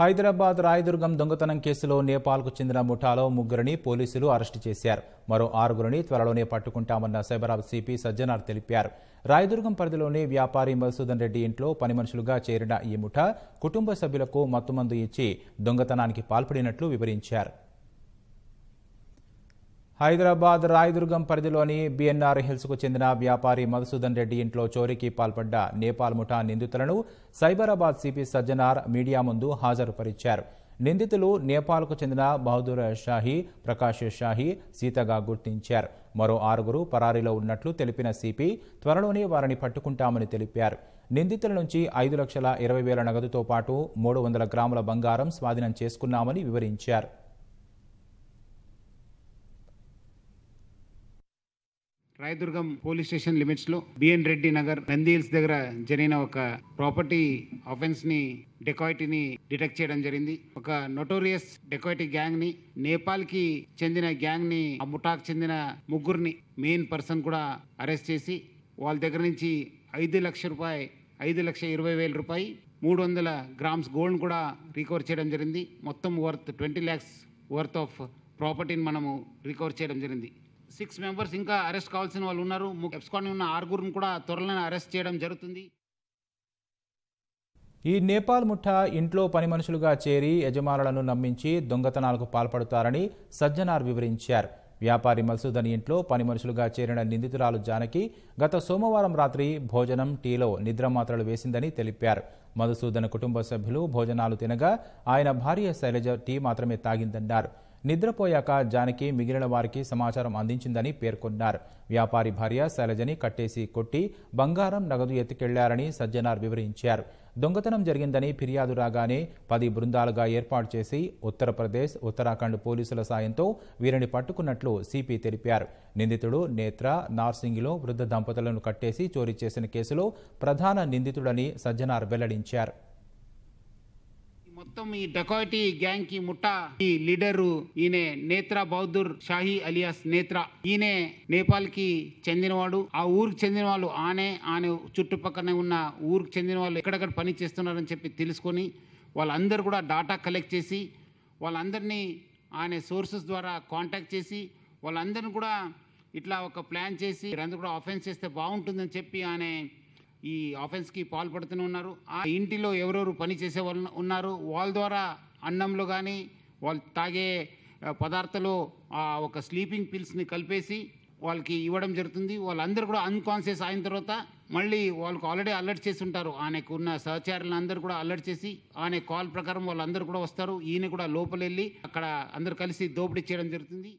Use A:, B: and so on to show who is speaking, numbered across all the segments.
A: హైదరాబాద్ రాయదుర్గం దొంగతనం కేసులో నేపాల్కు చెందిన ముఠాలో ముగ్గురిని పోలీసులు అరెస్టు చేశారు మరో ఆరుగురిని త్వరలోనే పట్టుకుంటామన్న సైబరాబాద్ సిపి సజ్జనార్ తెలిపారు రాయదుర్గం పరిధిలోని వ్యాపారి మధుసూదన్ రెడ్డి ఇంట్లో పని మనుషులుగా చేరిన ఈ ముఠా కుటుంబ సభ్యులకు మత్తుమందు ఇచ్చి దొంగతనానికి పాల్పడినట్లు వివరించారు హైదరాబాద్ రాయదుర్గం పరిధిలోని బిఎన్ఆర్ హిల్స్కు చెందిన వ్యాపారి మధుసూదన్ రెడ్డి ఇంట్లో చోరీకి పాల్పడ్డ నేపాల్ ముఠా నిందితులను సైబరాబాద్ సిపి సజ్జనార్ మీడియా ముందు హాజరుపరిచారు నిందితులు నేపాల్కు చెందిన బహదూర్ షాహి ప్రకాష్ షాహి సీతగా గుర్తించారు మరో ఆరుగురు పరారీలో ఉన్నట్లు తెలిపిన సిపి త్వరలోనే వారిని పట్టుకుంటామని తెలిపారు నిందితుల నుంచి ఐదు లక్షల ఇరవై వేల నగదుతో పాటు మూడు వందల గ్రాముల బంగారం స్వాధీనం చేసుకున్నామని వివరించారు
B: రాయదుర్గం పోలీస్ స్టేషన్ లిమిట్స్ లో బిఎన్ రెడ్డి నగర్ హిల్స్ దగ్గర జరిగిన ఒక ప్రాపర్టీ అఫెన్స్ ని ని డిటెక్ట్ చేయడం జరిగింది ఒక నొటోరియస్ డెకాయిటీ గ్యాంగ్ ని నేపాల్ కి చెందిన గ్యాంగ్ ని ఆ చెందిన ముగ్గురిని మెయిన్ పర్సన్ కూడా అరెస్ట్ చేసి వాళ్ళ దగ్గర నుంచి ఐదు లక్ష రూపాయి ఐదు లక్ష ఇరవై వేల రూపాయి మూడు వందల గ్రామ్స్ గోల్డ్ కూడా రికవర్ చేయడం జరిగింది మొత్తం worth twenty lakhs worth of ప్రాపర్టీని మనము
A: రికవర్ చేయడం జరిగింది
B: సిక్స్ మెంబర్స్ ఇంకా అరెస్ట్ కావాల్సిన వాళ్ళు ఉన్నారు ఎప్స్కాన్ ఉన్న ఆరుగురిని కూడా త్వరలో అరెస్ట్ చేయడం జరుగుతుంది
A: ఈ నేపాల్ ముఠా ఇంట్లో పని మనుషులుగా చేరి యజమానులను నమ్మించి దొంగతనాలకు పాల్పడుతారని సజ్జనార్ వివరించారు వ్యాపారి మల్సూదన్ ఇంట్లో పని మనుషులుగా చేరిన నిందితురాలు జానకి గత సోమవారం రాత్రి భోజనం టీలో నిద్రమాత్రలు వేసిందని తెలిపారు మధుసూదన్ కుటుంబ సభ్యులు భోజనాలు తినగా ఆయన భార్య శైలజ టీ మాత్రమే తాగిందన్నారు నిద్రపోయాక జానకి మిగిలిన వారికి సమాచారం అందించిందని పేర్కొన్నారు వ్యాపారి భార్య శైలజని కట్టేసి కొట్టి బంగారం నగదు ఎత్తుకెళ్లారని సజ్జనార్ వివరించారు దొంగతనం జరిగిందని ఫిర్యాదు రాగానే పది బృందాలుగా ఏర్పాటు చేసి ఉత్తరప్రదేశ్ ఉత్తరాఖండ్ పోలీసుల సాయంతో వీరిని పట్టుకున్నట్లు సిపి తెలిపారు నిందితుడు నేత్ర నార్సింగిలో వృద్ధ దంపతులను కట్టేసి చోరీ చేసిన కేసులో ప్రధాన నిందితుడని సజ్జనార్ వెల్లడించారు
B: మొత్తం ఈ డకాయిటీ గ్యాంగ్ కి ముఠా ఈ లీడరు ఈయనే నేత్రా బహదూర్ షాహీ అలియాస్ నేత్ర ఈయనే నేపాల్ కి చెందినవాడు ఆ ఊరికి చెందిన వాళ్ళు ఆనే ఆనే చుట్టుపక్కనే ఉన్న ఊరికి చెందిన వాళ్ళు ఎక్కడెక్కడ పని చేస్తున్నారని చెప్పి తెలుసుకొని వాళ్ళందరూ కూడా డాటా కలెక్ట్ చేసి వాళ్ళందరినీ ఆయన సోర్సెస్ ద్వారా కాంటాక్ట్ చేసి వాళ్ళందరిని కూడా ఇట్లా ఒక ప్లాన్ చేసి వీరందరూ కూడా ఆఫెన్స్ చేస్తే బాగుంటుందని చెప్పి ఆయన ఈ ఆఫెన్స్కి పాల్పడుతూనే ఉన్నారు ఆ ఇంటిలో ఎవరెవరు పని చేసే వాళ్ళు ఉన్నారు వాళ్ళ ద్వారా అన్నంలో కానీ వాళ్ళు తాగే పదార్థాలు ఆ ఒక స్లీపింగ్ పిల్స్ని కలిపేసి వాళ్ళకి ఇవ్వడం జరుగుతుంది వాళ్ళందరూ కూడా అన్కాన్షియస్ అయిన తర్వాత మళ్ళీ వాళ్ళకు ఆల్రెడీ అలర్ట్ చేసి ఉంటారు ఆయనకు ఉన్న సహచారులను అందరు కూడా అలర్ట్ చేసి ఆయన కాల్ ప్రకారం వాళ్ళందరూ కూడా వస్తారు ఈయన కూడా లోపల వెళ్ళి అక్కడ అందరు కలిసి దోపిడీ చేయడం జరుగుతుంది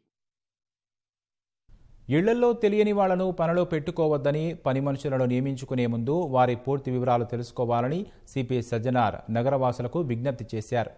A: ఇళ్లలో తెలియని వాళ్లను పనిలో పెట్టుకోవద్దని పని మనుషులను నియమించుకునే ముందు వారి పూర్తి వివరాలు తెలుసుకోవాలని సిపి సజ్జనార్ నగరవాసులకు విజ్ఞప్తి చేశారు